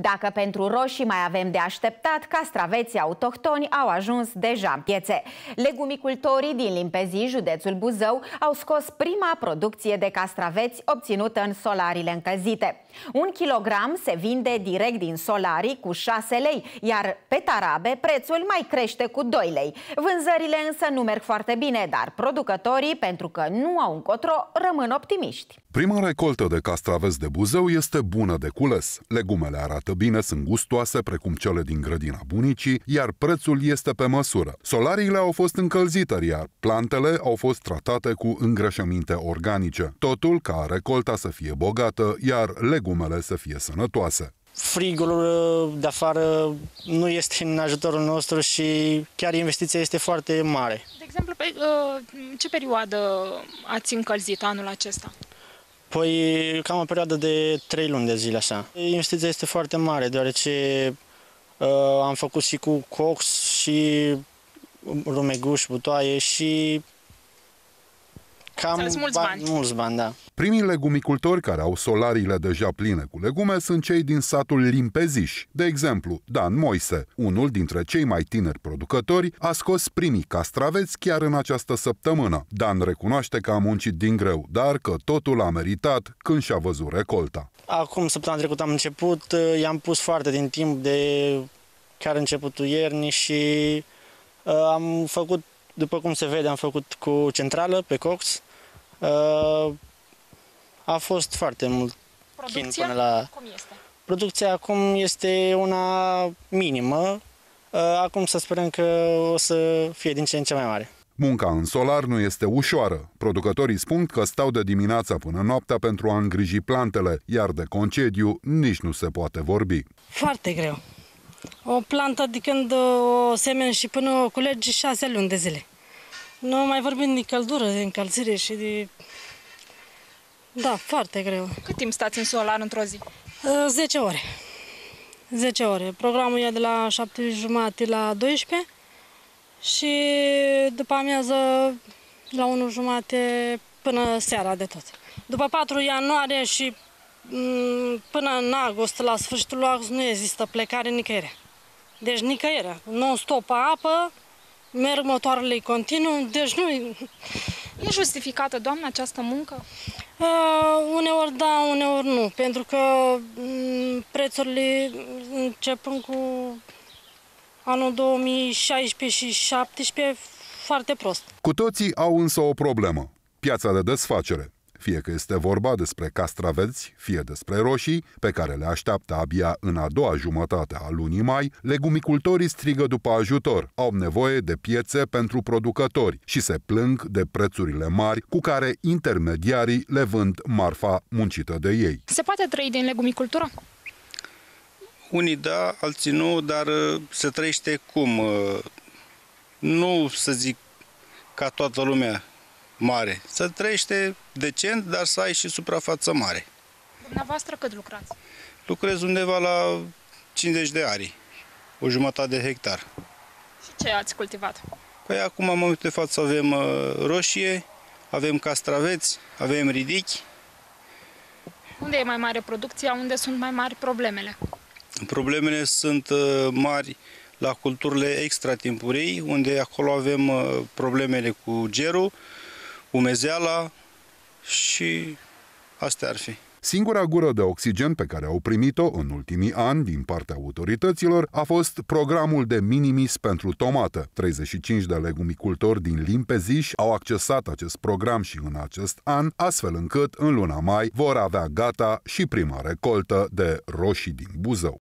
Dacă pentru roșii mai avem de așteptat, castraveții autohtoni au ajuns deja în piețe. Legumicultorii din Limpezi, județul Buzău, au scos prima producție de castraveți obținută în solarile încălzite. Un kilogram se vinde direct din solarii cu 6 lei, iar pe tarabe prețul mai crește cu 2 lei. Vânzările însă nu merg foarte bine, dar producătorii, pentru că nu au încotro, rămân optimiști. Prima recoltă de castraveți de Buzău este bună de cules. Legumele arată bine, sunt gustoase, precum cele din grădina bunicii, iar prețul este pe măsură. Solariile au fost încălzite, iar plantele au fost tratate cu îngrășăminte organice. Totul ca recolta să fie bogată, iar legumele să fie sănătoase frigul uh, de afară nu este în ajutorul nostru și chiar investiția este foarte mare. De exemplu, pe uh, ce perioadă ați încălzit anul acesta? Păi cam o perioadă de 3 luni de zile așa. Investiția este foarte mare, deoarece uh, am făcut și cu cox și rumeguș, butoaie și Cam mulți bani. Mulți bani, da. Primii legumicultori care au solariile deja pline cu legume sunt cei din satul Limpeziș. De exemplu, Dan Moise, unul dintre cei mai tineri producători, a scos primii castraveți chiar în această săptămână. Dan recunoaște că a muncit din greu, dar că totul a meritat când și-a văzut recolta. Acum, săptămâna trecută am început, eh, i-am pus foarte din timp de chiar începutul iernii și uh, am făcut, după cum se vede, am făcut cu centrală pe cox, Uh, a fost foarte mult Producția? chin până la... Cum este? Producția acum este una minimă. Uh, acum să sperăm că o să fie din ce în ce mai mare. Munca în solar nu este ușoară. Producătorii spun că stau de dimineața până noaptea pentru a îngriji plantele, iar de concediu nici nu se poate vorbi. Foarte greu. O plantă de când uh, o semen și până o culegi șase luni de zile. Nu mai vorbim de căldură, de încălzire și de... Da, foarte greu. Cât timp stați în solar într-o zi? 10 uh, ore. 10 ore. Programul e de la 7 jumate la 12 și după amiază la 1 jumate până seara de tot. După 4 ianuarie și mm, până în august, la sfârșitul august, nu există plecare nicăieri. Deci nicăieri. Non-stop apă, merg motoarele continuu, deci nu... E justificată, doamna, această muncă? Uh, uneori da, uneori nu, pentru că mm, prețurile începând cu anul 2016 și 2017 foarte prost. Cu toții au însă o problemă, piața de desfacere fie că este vorba despre castraveți, fie despre roșii, pe care le așteaptă abia în a doua jumătate a lunii mai, legumicultorii strigă după ajutor, au nevoie de piețe pentru producători și se plâng de prețurile mari cu care intermediarii le vând marfa muncită de ei. Se poate trăi din legumicultură? Unii da, alții nu, dar uh, se trăiește cum? Uh, nu să zic ca toată lumea, mare. Să trăiește decent, dar să ai și suprafață mare. Dumneavoastră cât lucrați? Lucrez undeva la 50 de ari, o jumătate de hectar. Și ce ați cultivat? Păi acum, în momentul de față, avem uh, roșie, avem castraveți, avem ridichi. Unde e mai mare producția? Unde sunt mai mari problemele? Problemele sunt uh, mari la culturile extratimpurii, unde acolo avem uh, problemele cu gerul, umezeala și astea ar fi. Singura gură de oxigen pe care au primit-o în ultimii ani din partea autorităților a fost programul de minimis pentru tomată. 35 de legumicultori din Limpeziș au accesat acest program și în acest an, astfel încât în luna mai vor avea gata și prima recoltă de roșii din Buzău.